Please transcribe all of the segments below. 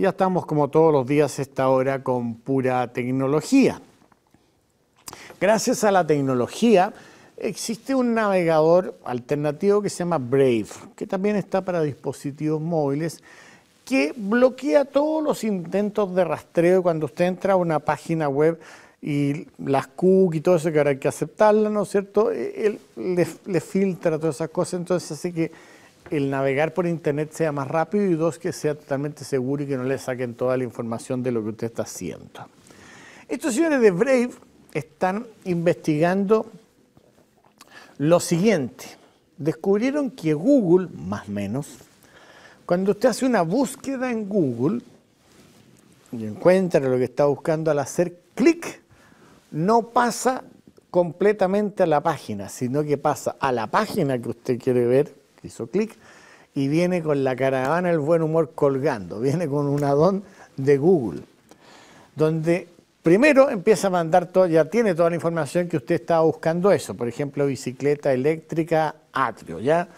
ya estamos como todos los días esta hora con pura tecnología. Gracias a la tecnología existe un navegador alternativo que se llama Brave, que también está para dispositivos móviles, que bloquea todos los intentos de rastreo cuando usted entra a una página web y las cookies y todo eso que ahora hay que aceptarla, ¿no es cierto? Él e, le, le filtra todas esas cosas, entonces así que el navegar por Internet sea más rápido y dos, que sea totalmente seguro y que no le saquen toda la información de lo que usted está haciendo. Estos señores de Brave están investigando lo siguiente. Descubrieron que Google, más o menos, cuando usted hace una búsqueda en Google y encuentra lo que está buscando al hacer clic, no pasa completamente a la página, sino que pasa a la página que usted quiere ver hizo clic, y viene con la caravana el buen humor colgando, viene con un adón de Google, donde primero empieza a mandar todo, ya tiene toda la información que usted estaba buscando eso, por ejemplo, bicicleta eléctrica Atrio, ¿ya?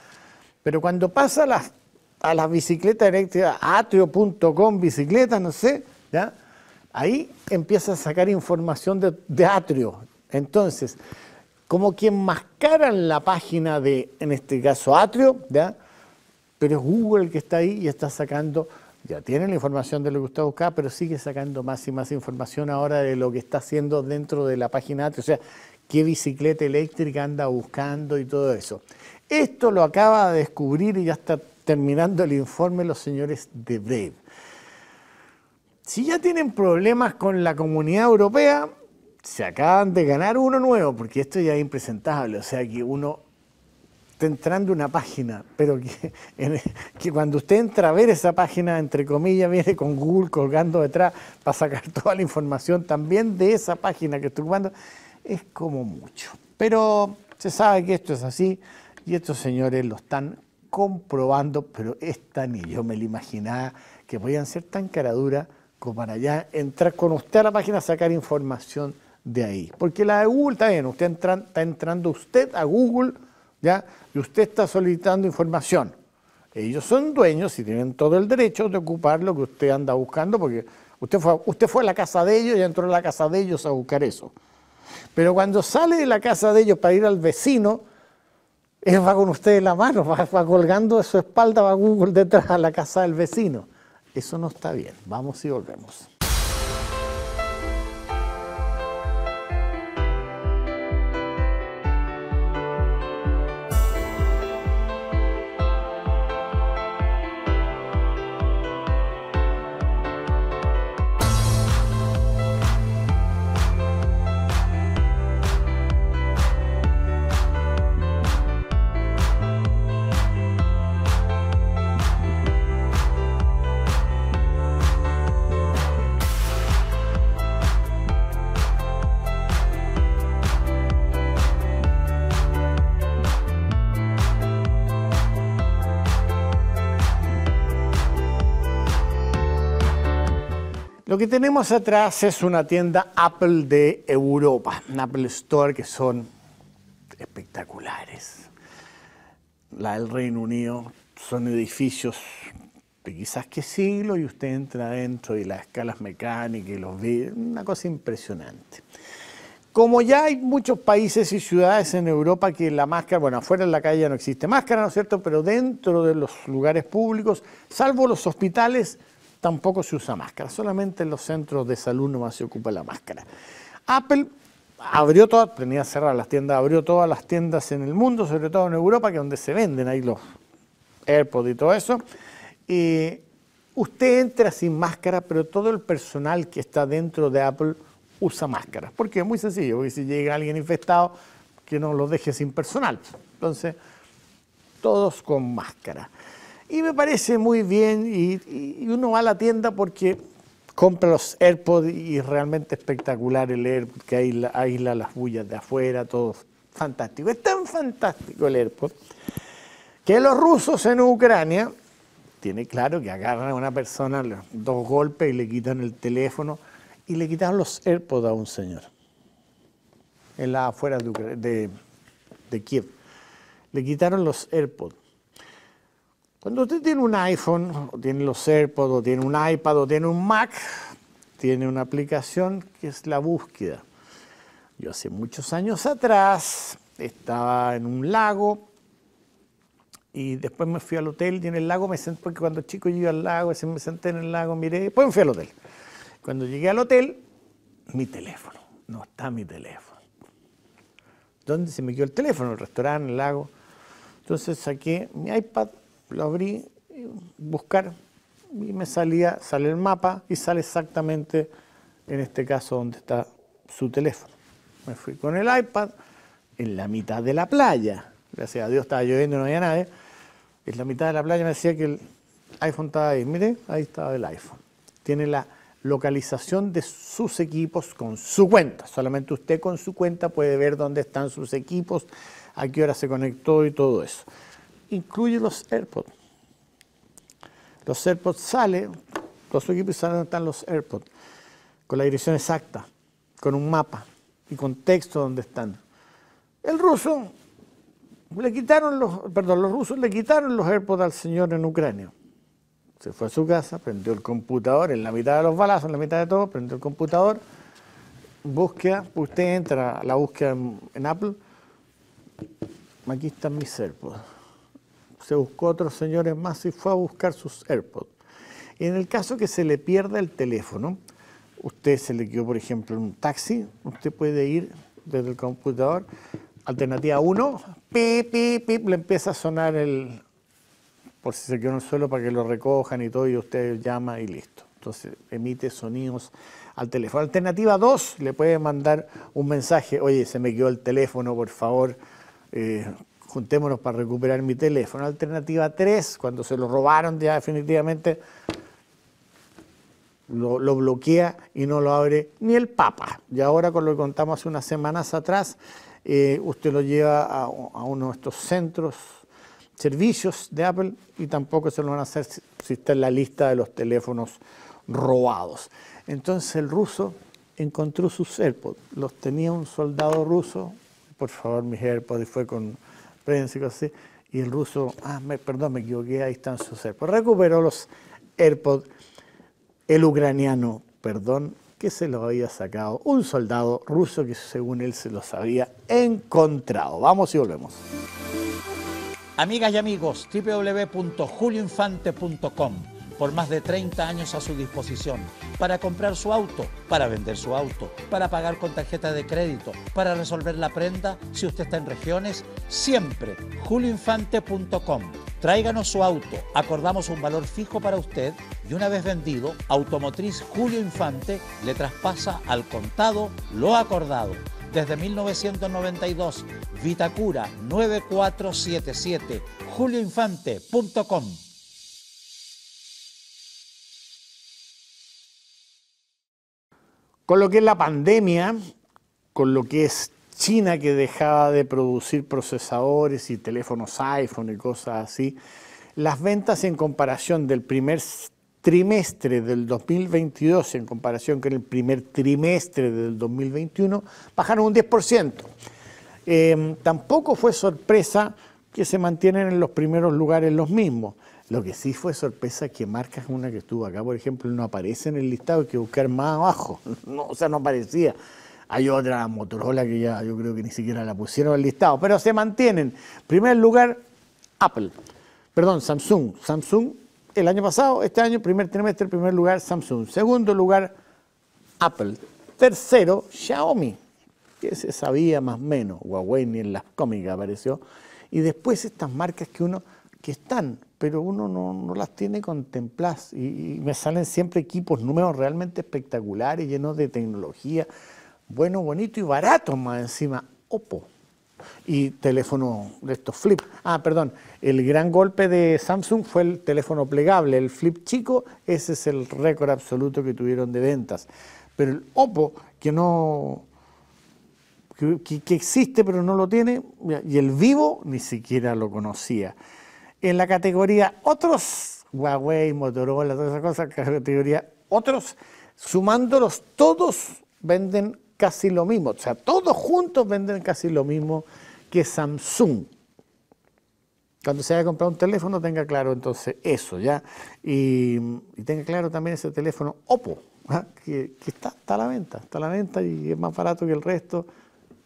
Pero cuando pasa a las, a la bicicletas eléctricas, atrio.com, bicicleta, no sé, ¿ya? Ahí empieza a sacar información de Atrio. Entonces, como que enmascaran la página de, en este caso, Atrio, ¿ya? pero es Google el que está ahí y está sacando, ya tiene la información de lo que usted busca, pero sigue sacando más y más información ahora de lo que está haciendo dentro de la página Atrio, o sea, qué bicicleta eléctrica anda buscando y todo eso. Esto lo acaba de descubrir y ya está terminando el informe los señores de Brave. Si ya tienen problemas con la comunidad europea, se acaban de ganar uno nuevo, porque esto ya es impresentable, o sea que uno está entrando una página, pero que, cuando usted entra a ver esa página, entre comillas, viene con Google colgando detrás para sacar toda la información también de esa página que estoy ocupando, es como mucho. Pero se sabe que esto es así y estos señores lo están comprobando, pero esta ni yo me lo imaginaba que podían ser tan caraduras como para ya entrar con usted a la página, a sacar información de ahí. Porque la de Google está bien, usted entra, está entrando usted a Google, ¿ya? Y usted está solicitando información. Ellos son dueños y tienen todo el derecho de ocupar lo que usted anda buscando, porque usted fue, usted fue a la casa de ellos y entró a la casa de ellos a buscar eso. Pero cuando sale de la casa de ellos para ir al vecino, él va con usted en la mano, va, colgando de su espalda, va Google detrás a la casa del vecino. Eso no está bien. Vamos y volvemos. Lo que tenemos atrás es una tienda Apple de Europa, un Apple Store que son espectaculares. La del Reino Unido son edificios de quizás qué siglo y usted entra adentro y las escalas mecánicas y los vidrios, una cosa impresionante. Como ya hay muchos países y ciudades en Europa que la máscara, bueno, afuera en la calle ya no existe máscara, ¿no es cierto? Pero dentro de los lugares públicos, salvo los hospitales, tampoco se usa máscara, solamente en los centros de salud nomás se ocupa la máscara. Apple abrió todas, tenía cerrar las tiendas, abrió todas las tiendas en el mundo, sobre todo en Europa, que es donde se venden ahí los AirPods y todo eso. Y usted entra sin máscara, pero todo el personal que está dentro de Apple usa máscara. Porque es muy sencillo, porque si llega alguien infectado, que no lo deje sin personal. Entonces, todos con máscara. Y me parece muy bien y, uno va a la tienda porque compra los AirPods y realmente espectacular el AirPod que aísla, aísla las bullas de afuera, todo fantástico. Es tan fantástico el AirPod que los rusos en Ucrania, tiene claro que agarran a una persona, dos golpes y le quitan el teléfono y le quitaron los AirPods a un señor en la afuera de, de Kiev. Le quitaron los AirPods cuando usted tiene un iPhone, o tiene los AirPods, o tiene un iPad, o tiene un Mac, tiene una aplicación que es la búsqueda. Yo hace muchos años atrás estaba en un lago y después me fui al hotel y en el lago me senté, porque cuando chico yo iba al lago, me senté en el lago, miré, después me fui al hotel. Cuando llegué al hotel, mi teléfono, no está mi teléfono. ¿Dónde se me quedó el teléfono? El restaurante, el lago. Entonces saqué mi iPad lo abrí, buscar y me salía, sale el mapa y sale exactamente en este caso donde está su teléfono. Me fui con el iPad en la mitad de la playa. Gracias a Dios estaba lloviendo y no había nadie. En la mitad de la playa me decía que el iPhone estaba ahí. Mire, ahí estaba el iPhone. Tiene la localización de sus equipos con su cuenta. Solamente usted con su cuenta puede ver dónde están sus equipos, a qué hora se conectó y todo eso incluye los AirPods. Los AirPods salen, los equipos salen, donde están los AirPods, con la dirección exacta, con un mapa y con texto donde están. El ruso le quitaron los, perdón, los rusos le quitaron los AirPods al señor en Ucrania. Se fue a su casa, prendió el computador, en la mitad de los balazos, en la mitad de todo, prendió el computador, búsqueda, usted entra a la búsqueda en, en Apple, aquí están mis AirPods se buscó a otros señores más y fue a buscar sus AirPods. En el caso que se le pierda el teléfono, usted se le quedó, por ejemplo, en un taxi, usted puede ir desde el computador, alternativa 1, pip, pip, pip, le empieza a sonar el, por si se quedó en el suelo para que lo recojan y todo, y usted llama y listo. Entonces emite sonidos al teléfono. Alternativa 2, le puede mandar un mensaje, oye, se me quedó el teléfono, por favor, eh, juntémonos para recuperar mi teléfono. Alternativa 3, cuando se lo robaron ya definitivamente, lo, bloquea y no lo abre ni el Papa. Y ahora con lo que contamos hace unas semanas atrás, eh, usted lo lleva a, uno de estos centros, servicios de Apple y tampoco se lo van a hacer si, está en la lista de los teléfonos robados. Entonces el ruso encontró sus AirPods, los tenía un soldado ruso, por favor mis AirPods, y fue con y Y el ruso, ah, me, perdón, me equivoqué, ahí están sus AirPods. Recuperó los AirPods. El ucraniano, perdón, que se los había sacado un soldado ruso que según él se los había encontrado. Vamos y volvemos. Amigas y amigos, www.julioinfante.com por más de 30 años a su disposición para comprar su auto, para vender su auto, para pagar con tarjeta de crédito, para resolver la prenda si usted está en regiones, siempre julioinfante.com. Tráiganos su auto, acordamos un valor fijo para usted y una vez vendido, Automotriz Julio Infante le traspasa al contado lo acordado. Desde 1992, Vitacura 9477, julioinfante.com. con lo que es la pandemia, con lo que es China que dejaba de producir procesadores y teléfonos iPhone y cosas así, las ventas en comparación del primer trimestre del 2022 en comparación con el primer trimestre del 2021 bajaron un 10%. Eh, tampoco fue sorpresa que se mantienen en los primeros lugares los mismos. Lo que sí fue sorpresa es que marcas una que estuvo acá, por ejemplo, no aparece en el listado, hay que buscar más abajo. No, o sea, no aparecía. Hay otra Motorola que ya yo creo que ni siquiera la pusieron en el listado, pero se mantienen. Primer lugar, Apple. Perdón, Samsung. Samsung el año pasado, este año, primer trimestre, primer lugar, Samsung. Segundo lugar, Apple. Tercero, Xiaomi, que se sabía más o menos. Huawei ni en las cómicas apareció. Y después estas marcas que uno, que están pero uno no, las tiene contempladas y, me salen siempre equipos nuevos realmente espectaculares, llenos de tecnología, bueno, bonito y barato más encima, Oppo. Y teléfono de estos flip. Ah, perdón, el gran golpe de Samsung fue el teléfono plegable, el flip chico, ese es el récord absoluto que tuvieron de ventas. Pero el Oppo, que no, que, que existe pero no lo tiene, y el vivo ni siquiera lo conocía en la categoría otros, Huawei, Motorola, todas esas cosas, categoría otros, sumándolos todos venden casi lo mismo, o sea, todos juntos venden casi lo mismo que Samsung. Cuando se haya comprado un teléfono tenga claro entonces eso, ¿ya? Y, tenga claro también ese teléfono Oppo, ¿ah? que, está, está, a la venta, está a la venta y es más barato que el resto,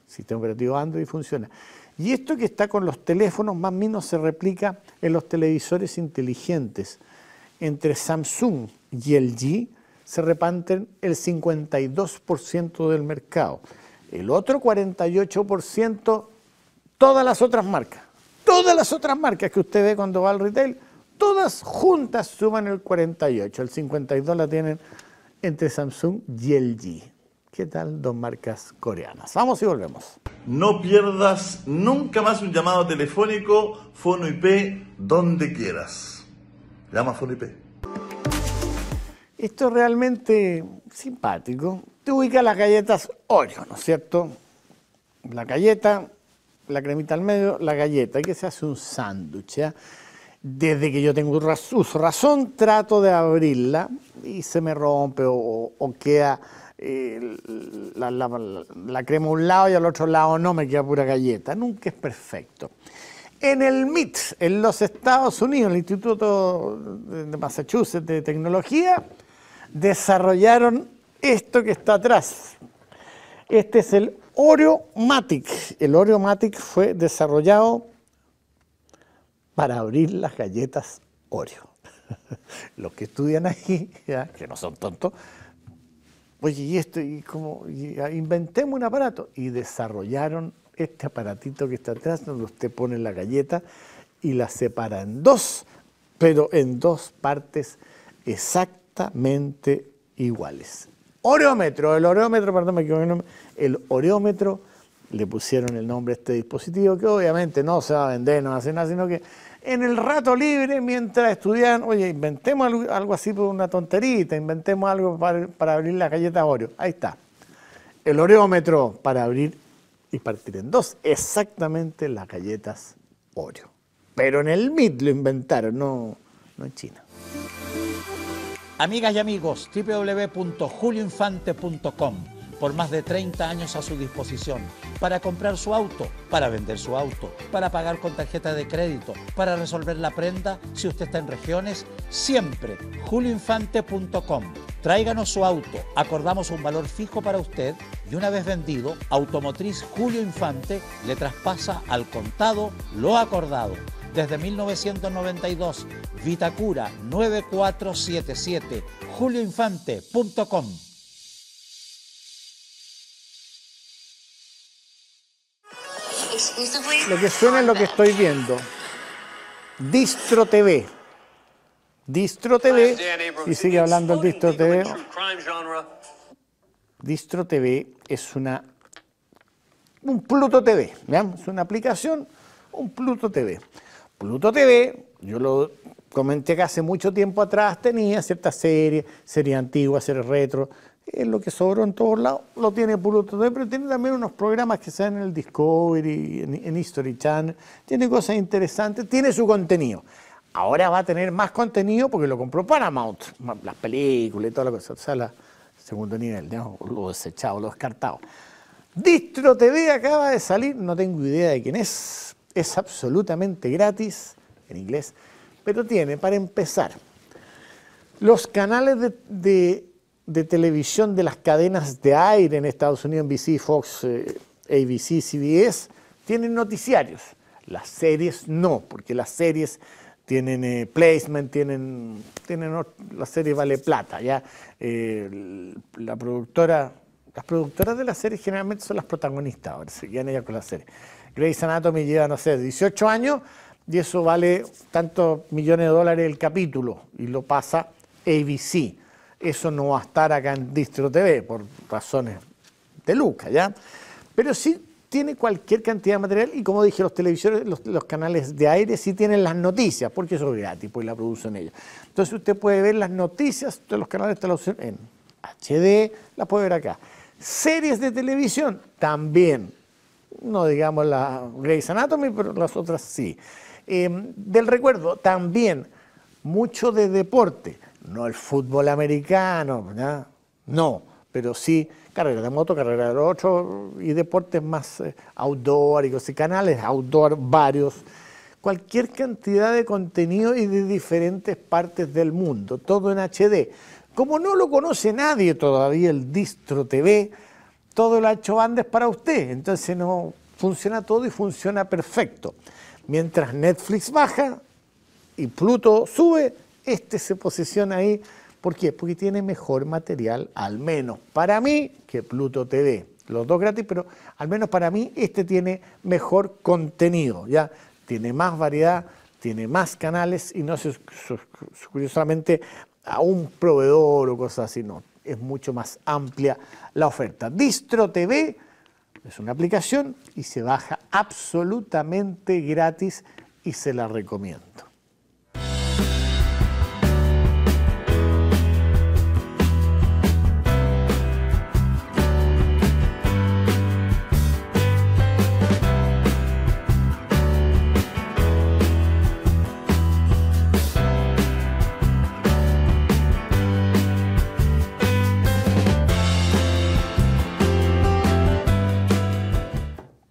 sistema operativo Android funciona. Y esto que está con los teléfonos más o menos se replica en los televisores inteligentes. Entre Samsung y LG se reparten el 52% del mercado. El otro 48%, todas las otras marcas. Todas las otras marcas que usted ve cuando va al retail, todas juntas suman el 48%. El 52% la tienen entre Samsung y LG. ¿Qué tal dos marcas coreanas? Vamos y volvemos. No pierdas nunca más un llamado telefónico, Fono IP, donde quieras. Llama Fono IP. Esto es realmente simpático. Te ubica las galletas Oreo, ¿no es cierto? La galleta, la cremita al medio, la galleta, que se hace un sándwich. ¿ah? Desde que yo tengo razón, trato de abrirla y se me rompe o, o queda eh, la, crema a un lado y al otro lado no, me queda pura galleta. Nunca es perfecto. En el MIT, en los Estados Unidos, el Instituto de Massachusetts de Tecnología, desarrollaron esto que está atrás. Este es el Oreo-Matic. El Oreo-Matic fue desarrollado para abrir las galletas Oreo. Los que estudian aquí, que no son tontos, oye, y esto, y como, ah, inventemos un aparato. Y desarrollaron este aparatito que está atrás, donde usted pone la galleta y la separa en dos, pero en dos partes exactamente iguales. Oreómetro, el oreómetro, perdón, me equivoqué, el oreómetro le pusieron el nombre a este dispositivo que obviamente no se va a vender, no hace nada, sino que en el rato libre mientras estudian, oye, inventemos algo, así por pues, una tonterita, inventemos algo para, abrir las galletas Oreo. Ahí está. El oreómetro para abrir y partir en dos. Exactamente las galletas Oreo. Pero en el MIT lo inventaron, no, no en China. Amigas y amigos, www.julioinfante.com por más de 30 años a su disposición para comprar su auto, para vender su auto, para pagar con tarjeta de crédito, para resolver la prenda si usted está en regiones, siempre julioinfante.com. Tráiganos su auto, acordamos un valor fijo para usted y una vez vendido, Automotriz Julio Infante le traspasa al contado lo acordado. Desde 1992, Vitacura 9477, julioinfante.com. Lo que suena es lo que estoy viendo. Distro TV. Distro TV. Y sigue hablando el Distro TV. Distro TV es una. Un Pluto TV. Es una aplicación, un Pluto TV. Pluto TV, yo lo comenté que hace mucho tiempo atrás tenía ciertas series, series antiguas, series retro, es eh, lo que sobró en todos lados, lo tiene Puro TV, pero tiene también unos programas que dan en el Discovery, en, History Channel, tiene cosas interesantes, tiene su contenido. Ahora va a tener más contenido porque lo compró Paramount, las películas y toda la cosa, o sea, la, segundo nivel, lo desechado, lo descartado. Distro TV acaba de salir, no tengo idea de quién es, es absolutamente gratis, en inglés, pero tiene, para empezar, los canales de de televisión de las cadenas de aire en Estados Unidos, NBC, Fox, eh, ABC, CBS, tienen noticiarios. Las series no, porque las series tienen eh, placement, tienen, tienen la serie vale plata, ya eh, la productora, las productoras de las series generalmente son las protagonistas, ahora se con las series. Grey's Anatomy lleva, no sé, 18 años y eso vale tantos millones de dólares el capítulo y lo pasa ABC eso no va a estar acá en Distro TV por razones de Luca, ¿ya? Pero sí tiene cualquier cantidad de material y como dije, los televisores, los, canales de aire sí tienen las noticias, porque eso es gratis, pues la producen ellos. Entonces usted puede ver las noticias de los canales de televisión en HD, las puede ver acá. Series de televisión también, no digamos la Grey's Anatomy, pero las otras sí. Em, del recuerdo también, mucho de deporte no el fútbol americano, ¿verdad? no, pero sí carrera de moto, carrera de otro y deportes más eh, outdoor y canales outdoor varios, cualquier cantidad de contenido y de diferentes partes del mundo, todo en HD. Como no lo conoce nadie todavía el Distro TV, todo lo ha hecho Andes para usted, entonces no funciona todo y funciona perfecto. Mientras Netflix baja y Pluto sube, este se posiciona ahí. ¿Por qué? Porque tiene mejor material, al menos para mí, que Pluto TV. Los dos gratis, pero al menos para mí este tiene mejor contenido, ¿ya? Tiene más variedad, tiene más canales y no se curiosamente solamente a un proveedor o cosas así, no. Es mucho más amplia la oferta. Distro TV es una aplicación y se baja absolutamente gratis y se la recomiendo.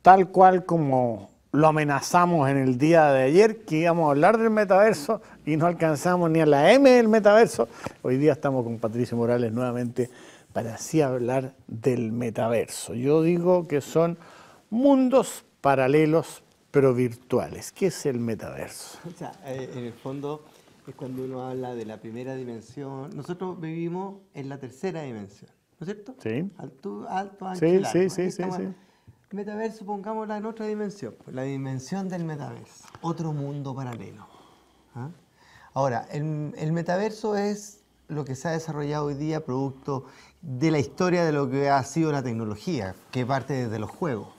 tal cual como lo amenazamos en el día de ayer, que íbamos a hablar del metaverso y no alcanzamos ni a la M del metaverso. Hoy día estamos con Patricio Morales nuevamente para así hablar del metaverso. Yo digo que son mundos paralelos pero virtuales. ¿Qué es el metaverso? O sea, eh, en el fondo es cuando uno habla de la primera dimensión. Nosotros vivimos en la tercera dimensión, ¿no es cierto? Sí. Alto, alto, ancho, sí, sí, sí metaverso, pongámosla en otra dimensión, pues, la dimensión del metaverso, otro mundo paralelo. ¿ah? Ahora, el, el, metaverso es lo que se ha desarrollado hoy día producto de la historia de lo que ha sido la tecnología, que parte desde los juegos.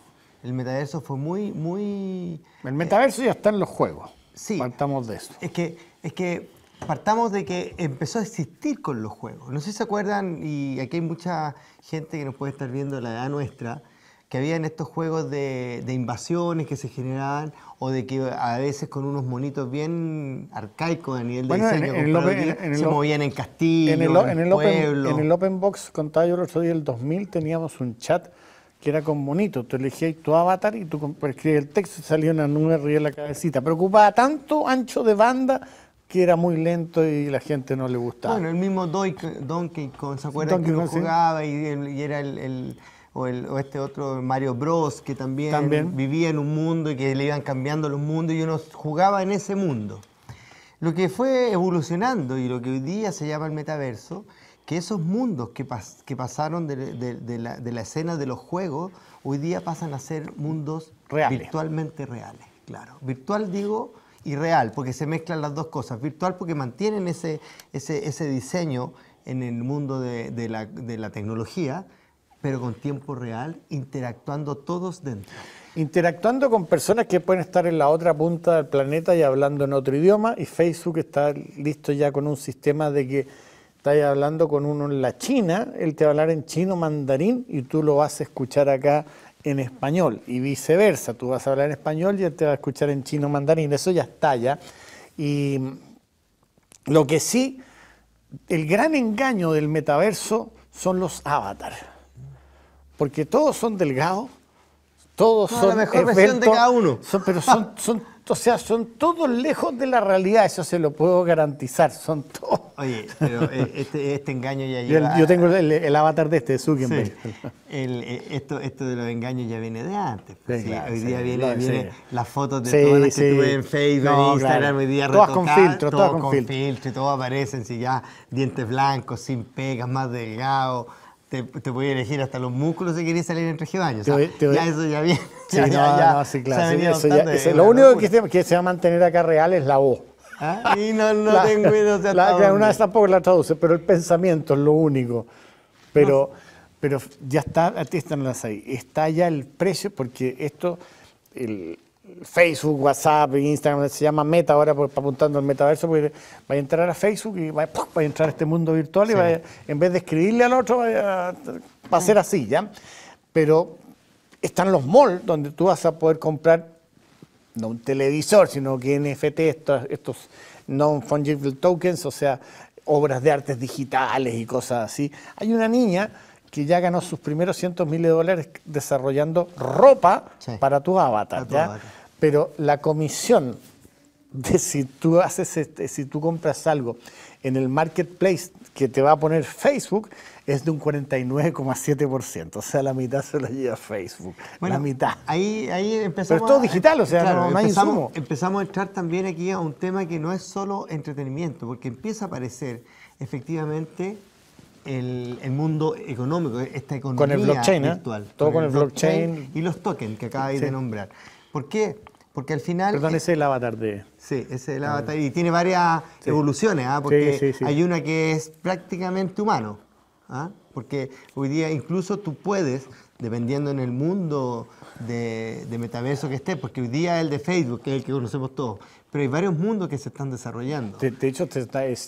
El metaverso fue muy, muy... El metaverso ya está en los juegos. Sí. Partamos de eso. Es que, es que partamos de que empezó a existir con los juegos. No sé si se acuerdan, y aquí hay mucha gente que nos puede estar viendo la edad nuestra, que habían estos juegos de, invasiones que se generaban o de que a veces con unos monitos bien arcaicos a nivel de diseño se movían en castillo, en el, Open, en el Open Box, contaba yo el otro día, el 2000 teníamos un chat que era con monitos, Tú elegías tu avatar y tú escribías el texto y salía una nube arriba en la cabecita. Pero ocupaba tanto ancho de banda que era muy lento y la gente no le gustaba. Bueno, el mismo Donkey Kong, ¿se acuerdan que jugaba y, era el o, este otro Mario Bros, que también, vivía en un mundo y que le iban cambiando los mundos y uno jugaba en ese mundo. Lo que fue evolucionando y lo que hoy día se llama el metaverso, que esos mundos que, que pasaron de, la, de, la, escena de los juegos, hoy día pasan a ser mundos reales. virtualmente reales. Claro, virtual digo y real, porque se mezclan las dos cosas. Virtual porque mantienen ese, ese, ese diseño en el mundo de la, la tecnología, pero con tiempo real, interactuando todos dentro. Interactuando con personas que pueden estar en la otra punta del planeta y hablando en otro idioma, y Facebook está listo ya con un sistema de que estás hablando con uno en la China, él te va a hablar en chino mandarín y tú lo vas a escuchar acá en español y viceversa, tú vas a hablar en español y él te va a escuchar en chino mandarín, eso ya está ya. Y lo que sí, el gran engaño del metaverso son los avatars porque todos son delgados, todos no, son. La mejor versión de cada uno. Son, pero son, o sea, son todos lejos de la realidad, eso se lo puedo garantizar, son todos. Oye, pero eh, este, este, engaño ya lleva. Yo, tengo el, avatar de este, de Zuckerberg. Sí. El, eh, esto, esto de los engaños ya viene de antes. Pues, sí, hoy día viene, viene las fotos de todas las que tuve en Facebook, Instagram, hoy día Todas con filtro, todas con, filtro. filtro. Todas aparecen, si ya dientes blancos, sin pegas, más delgados te, te, voy a elegir hasta los músculos si querés salir entre región ya eso ya viene. Sí, no, no, sí, claro. lo único que se, va a mantener acá real es la voz. Ah, y no, no tengo idea. la, una vez tampoco la traduce, pero el pensamiento es lo único. Pero, pero ya está, ti están las ahí Está ya el precio, porque esto, Facebook, WhatsApp, Instagram, se llama Meta ahora por, apuntando al metaverso, porque va a entrar a Facebook y va, a entrar a este mundo virtual y en vez de escribirle al otro, va a, ser así, ¿ya? Pero están los malls donde tú vas a poder comprar, no un televisor, sino que NFT, estos, estos non-fungible tokens, o sea, obras de artes digitales y cosas así. Hay una niña que ya ganó sus primeros cientos mil de dólares desarrollando ropa para tu avatar. Pero la comisión de si tú haces este, si tú compras algo en el marketplace que te va a poner Facebook es de un 49,7%, o sea, la mitad se lo lleva Facebook, la mitad. Ahí ahí empezamos Pero es todo digital, o sea, no, hay insumo. empezamos a entrar también aquí a un tema que no es solo entretenimiento, porque empieza a aparecer efectivamente el, mundo económico, esta economía con el blockchain, ¿eh? Todo con, el, blockchain. Y los tokens que acabáis de nombrar. ¿Por qué? Porque al final... Perdón, ese es el avatar de... Sí, ese es el ah. avatar. Y tiene varias evoluciones, ¿ah? porque hay una que es prácticamente humano. ¿ah? Porque hoy día incluso tú puedes, dependiendo en el mundo de, de metaverso que estés, porque hoy día el de Facebook, que es el que conocemos todos, pero hay varios mundos que se están desarrollando. De, hecho,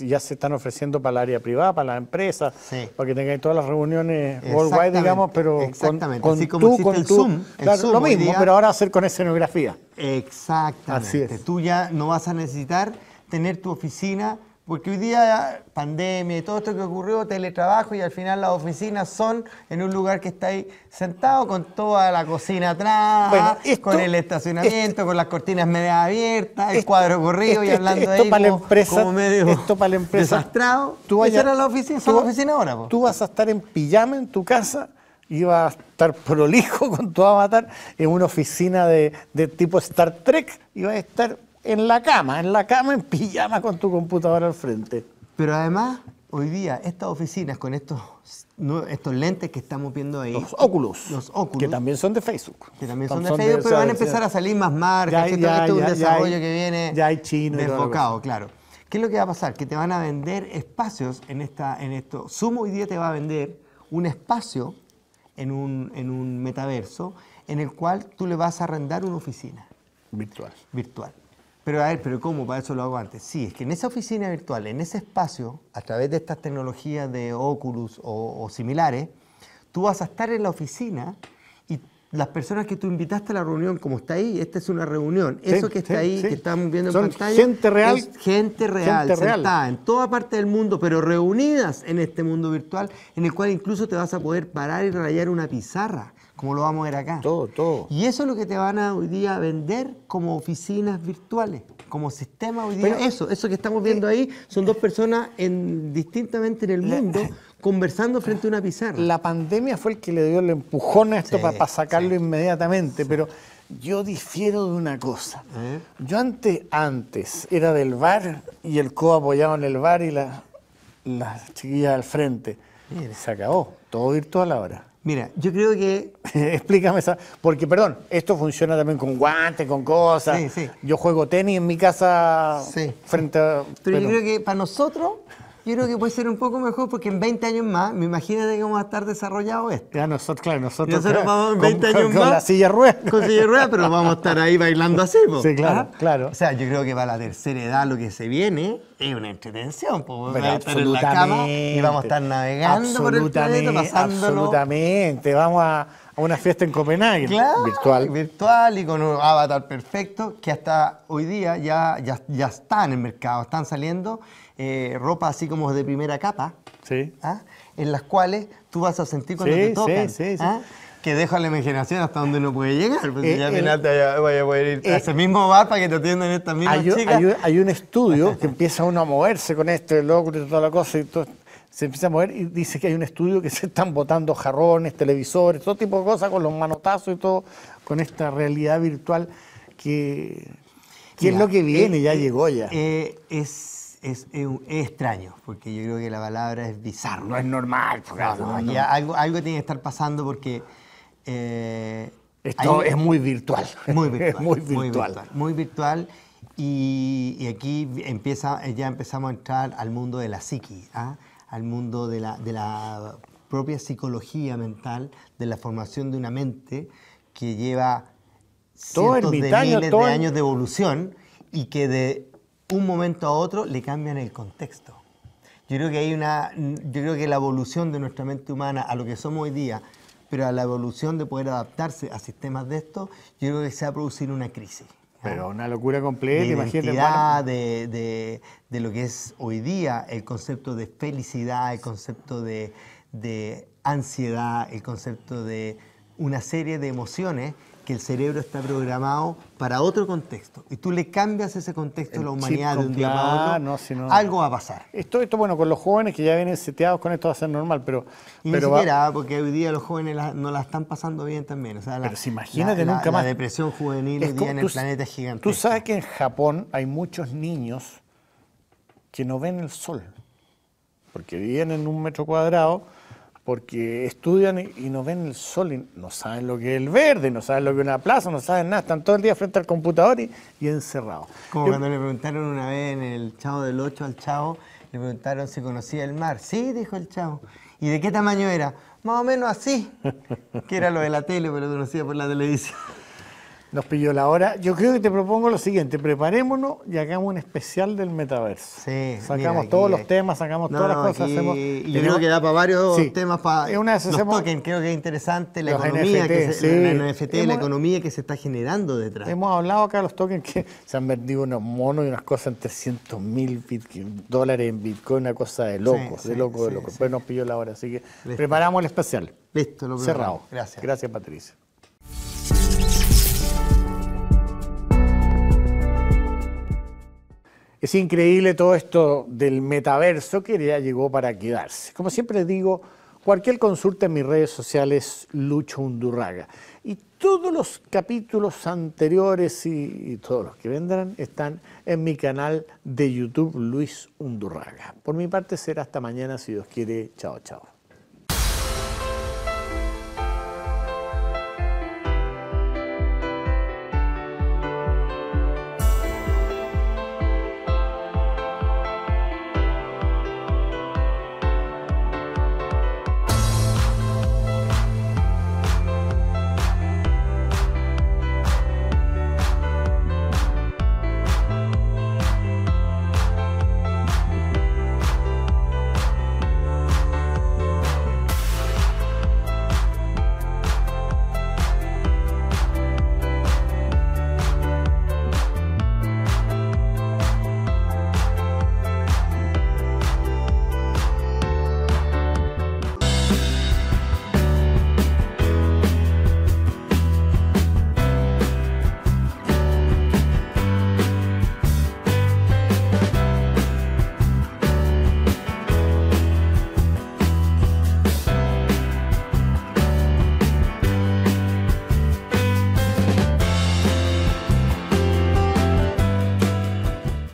ya se están ofreciendo para el área privada, para las empresas, para que tengáis todas las reuniones worldwide, digamos, pero Exactamente. con, tú, con el Zoom, claro, lo mismo, pero ahora hacer con escenografía. Exactamente. Así es. Tú ya no vas a necesitar tener tu oficina porque hoy día, pandemia y todo esto que ocurrió, teletrabajo y al final las oficinas son en un lugar que está ahí sentado con toda la cocina atrás, con el estacionamiento, con las cortinas media abiertas, el cuadro corrido y hablando de ahí como, la empresa, medio esto para la empresa, desastrado. Tú era la oficina, tú, la oficina ahora. Tú vas a estar en pijama en tu casa y vas a estar prolijo con tu avatar en una oficina de, tipo Star Trek, y vas a estar en la cama, en la cama en pijama con tu computadora al frente. Pero además, hoy día, estas oficinas con estos, estos lentes que estamos viendo ahí. Los óculos. Los óculos. Que también son de Facebook. Que también son, de Facebook, pero van a empezar a salir más marcas. Ya, ya, ya, esto es un desarrollo que viene ya hay chino claro. ¿Qué es lo que va a pasar? Que te van a vender espacios en, esta, en esto. Sumo hoy día te va a vender un espacio en un, en un metaverso en el cual tú le vas a arrendar una oficina. Virtual. Virtual. Pero a ver, pero ¿cómo? Para eso lo hago antes. Sí, es que en esa oficina virtual, en ese espacio, a través de estas tecnologías de Oculus o, similares, tú vas a estar en la oficina y las personas que tú invitaste a la reunión, como está ahí, esta es una reunión. eso que está ahí, que estamos viendo en pantalla. Gente real. gente real, sentada en toda parte del mundo, pero reunidas en este mundo virtual, en el cual incluso te vas a poder parar y rayar una pizarra como lo vamos a ver acá. Todo, todo. Y eso es lo que te van a hoy día vender como oficinas virtuales, como sistema hoy día. Pero eso, eso que estamos viendo ahí, son dos personas distintamente en el mundo conversando frente a una pizarra. La pandemia fue el que le dio el empujón a esto para, sacarlo inmediatamente, pero yo difiero de una cosa. Yo antes, antes era del bar y el co apoyado en el bar y las chiquillas al frente. Y Se acabó, todo virtual ahora. Mira, yo creo que. Explícame esa. Porque, perdón, esto funciona también con guantes, con cosas. Sí, sí. Yo juego tenis en mi casa frente a. pero, yo creo que para nosotros yo creo que puede ser un poco mejor porque en 20 años más, me imagínate que vamos a estar desarrollado esto. Ya nosotros, claro, nosotros, nosotros vamos en 20 años con más, la silla rueda. Con silla rueda, pero vamos a estar ahí bailando así. ¿no? Sí, claro, claro. O sea, yo creo que para la tercera edad lo que se viene es una entretención. vamos en la cama y vamos a estar navegando por Absolutamente, vamos a a una fiesta en Copenhague, claro, virtual. Virtual y con un avatar perfecto, que hasta hoy día ya, ya, ya está en el mercado, están saliendo eh, ropa así como de primera capa, sí. ¿ah? en las cuales tú vas a sentir cuando te tocan. ¿ah? Que deja la imaginación hasta donde uno puede llegar, porque eh, eh, te a poder ir ese mismo bar para que te atiendan estas mismas hay, Hay, un estudio que empieza uno a moverse con esto, el y toda la cosa se empieza a mover y dice que hay un estudio que se están botando jarrones, televisores, todo tipo de cosas con los manotazos y todo, con esta realidad virtual que, que es lo que eh, viene, ya eh, llegó ya. Eh, es, es, es, extraño, porque yo creo que la palabra es bizarro. No es normal, claro. Algo, algo tiene que estar pasando porque... Esto es muy virtual. Muy virtual. muy virtual. Muy virtual. y, aquí empieza, ya empezamos a entrar al mundo de la psiqui. ¿ah? al mundo de la, propia psicología mental, de la formación de una mente que lleva cientos de miles de años de evolución y que de un momento a otro le cambian el contexto. Yo creo que hay una, yo creo que la evolución de nuestra mente humana a lo que somos hoy día, pero a la evolución de poder adaptarse a sistemas de esto yo creo que se va a producir una crisis. Pero una locura completa, de imagínate. de, de, lo que es hoy día el concepto de felicidad, el concepto de ansiedad, el concepto de una serie de emociones que el cerebro está programado para otro contexto y tú le cambias ese contexto a la humanidad de un día para otro, algo va a pasar. Esto, esto, bueno, con los jóvenes que ya vienen seteados con esto va a ser normal, pero... Y pero ni porque hoy día los jóvenes no la están pasando bien también. pero se imagínate nunca más. La depresión juvenil hoy día en el planeta es gigante. Tú sabes que en Japón hay muchos niños que no ven el sol, porque viven en un metro cuadrado porque estudian y no ven el sol, y no saben lo que es el verde, no saben lo que es una plaza, no saben nada, están todo el día frente al computador y, encerrados. Como cuando le preguntaron una vez en el Chavo del 8 al Chavo, le preguntaron si conocía el mar. Sí, dijo el Chavo. ¿Y de qué tamaño era? Más o menos así, que era lo de la tele, pero conocía por la televisión. Nos pilló la hora. Yo creo que te propongo lo siguiente, preparémonos y hagamos un especial del metaverso. Sí, sacamos todos los temas, sacamos todas las cosas. hacemos, y yo creo que da para varios temas para una Creo que es interesante la economía, que se, NFT, la economía que se está generando detrás. Hemos hablado acá de los tokens que se han vendido unos monos y unas cosas en 300 mil dólares en Bitcoin, una cosa de locos, de locos, de locos. Pero nos pilló la hora, así que preparamos el especial. Listo, lo Cerrado. Gracias. Gracias, Patricia. Es increíble todo esto del metaverso que ya llegó para quedarse. Como siempre digo, cualquier consulta en mis redes sociales Lucho Undurraga. Y todos los capítulos anteriores y, todos los que vendrán están en mi canal de YouTube Luis Undurraga. Por mi parte será hasta mañana si Dios quiere. Chao, chao.